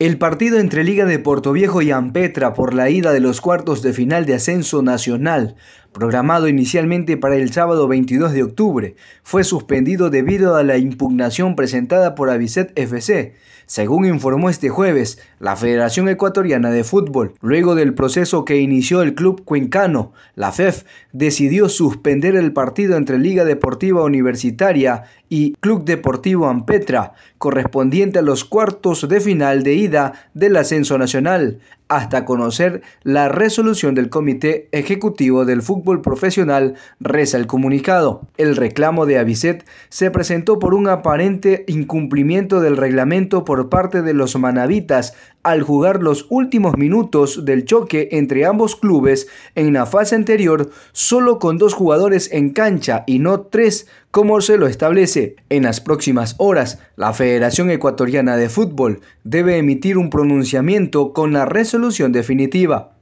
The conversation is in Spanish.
El partido entre Liga de Portoviejo y Ampetra por la ida de los cuartos de final de ascenso nacional programado inicialmente para el sábado 22 de octubre, fue suspendido debido a la impugnación presentada por Avicet FC, según informó este jueves la Federación Ecuatoriana de Fútbol. Luego del proceso que inició el club cuencano, la FEF e decidió suspender el partido entre Liga Deportiva Universitaria y Club Deportivo Ampetra, correspondiente a los cuartos de final de ida del ascenso nacional, hasta conocer la resolución del Comité Ejecutivo del Fútbol Profesional, reza el comunicado. El reclamo de Avicet se presentó por un aparente incumplimiento del reglamento por parte de los manabitas al jugar los últimos minutos del choque entre ambos clubes en la fase anterior solo con dos jugadores en cancha y no tres como se lo establece. En las próximas horas, la Federación Ecuatoriana de Fútbol debe emitir un pronunciamiento con la resolución definitiva.